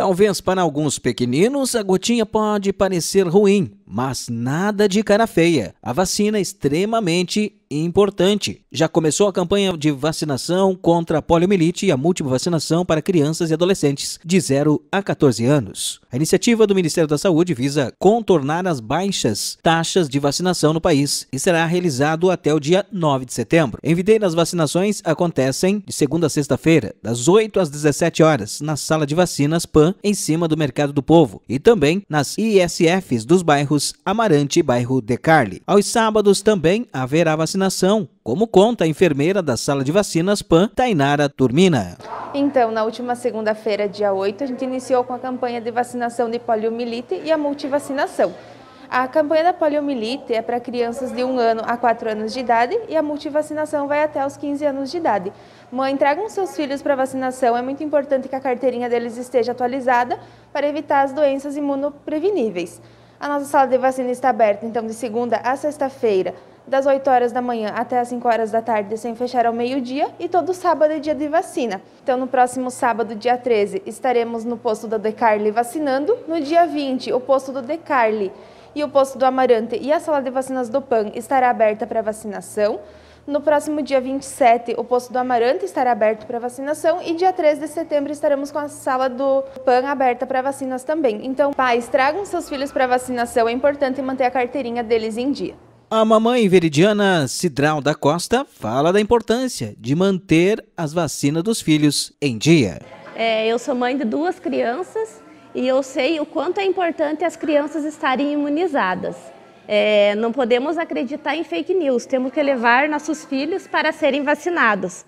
Talvez para alguns pequeninos a gotinha pode parecer ruim, mas nada de cara feia. A vacina é extremamente e importante. Já começou a campanha de vacinação contra a poliomielite e a múltipla vacinação para crianças e adolescentes de 0 a 14 anos. A iniciativa do Ministério da Saúde visa contornar as baixas taxas de vacinação no país e será realizado até o dia 9 de setembro. Em Videira, as vacinações acontecem de segunda a sexta-feira, das 8 às 17 horas, na sala de vacinas PAN, em cima do Mercado do Povo, e também nas ISFs dos bairros Amarante e bairro De Carli. Aos sábados também haverá vacinação vacinação, como conta a enfermeira da sala de vacinas PAN, Tainara Turmina. Então, na última segunda-feira, dia 8, a gente iniciou com a campanha de vacinação de poliomielite e a multivacinação. A campanha da poliomielite é para crianças de 1 ano a 4 anos de idade e a multivacinação vai até os 15 anos de idade. Mãe, tragam seus filhos para vacinação, é muito importante que a carteirinha deles esteja atualizada para evitar as doenças imunopreveníveis. A nossa sala de vacina está aberta, então, de segunda a sexta-feira, das 8 horas da manhã até as 5 horas da tarde, sem fechar ao meio-dia, e todo sábado é dia de vacina. Então, no próximo sábado, dia 13, estaremos no posto da Decarli vacinando, no dia 20, o posto do Decarli e o posto do Amarante e a sala de vacinas do PAN estará aberta para vacinação. No próximo dia 27, o posto do Amarante estará aberto para vacinação e dia 3 de setembro estaremos com a sala do PAN aberta para vacinas também. Então, pais, tragam seus filhos para vacinação, é importante manter a carteirinha deles em dia. A mamãe veridiana Cidral da Costa fala da importância de manter as vacinas dos filhos em dia. É, eu sou mãe de duas crianças e eu sei o quanto é importante as crianças estarem imunizadas. É, não podemos acreditar em fake news, temos que levar nossos filhos para serem vacinados.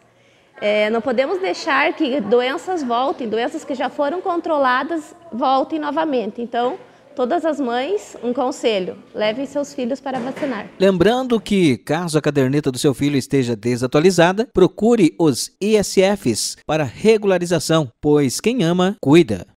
É, não podemos deixar que doenças voltem, doenças que já foram controladas voltem novamente. Então, todas as mães, um conselho: levem seus filhos para vacinar. Lembrando que, caso a caderneta do seu filho esteja desatualizada, procure os ISFs para regularização, pois quem ama, cuida.